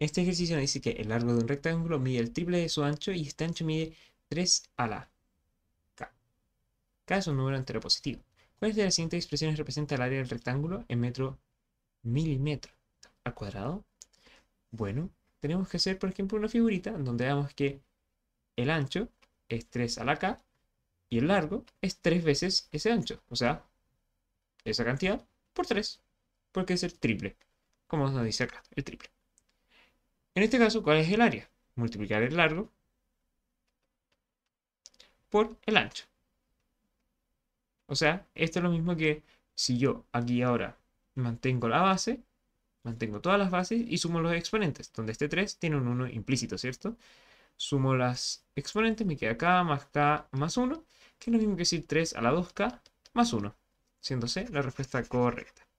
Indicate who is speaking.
Speaker 1: Este ejercicio nos dice que el largo de un rectángulo mide el triple de su ancho y este ancho mide 3 a la k. k es un número entero positivo. ¿Cuál es de las siguientes expresiones representa el área del rectángulo en metro milímetro al cuadrado? Bueno, tenemos que hacer, por ejemplo, una figurita donde veamos que el ancho es 3 a la k y el largo es 3 veces ese ancho. O sea, esa cantidad por 3, porque es el triple, como nos dice acá, el triple. En este caso, ¿cuál es el área? Multiplicar el largo por el ancho. O sea, esto es lo mismo que si yo aquí ahora mantengo la base, mantengo todas las bases y sumo los exponentes. Donde este 3 tiene un 1 implícito, ¿cierto? Sumo las exponentes, me queda k más k más 1, que es lo mismo que decir 3 a la 2k más 1, siendo la respuesta correcta.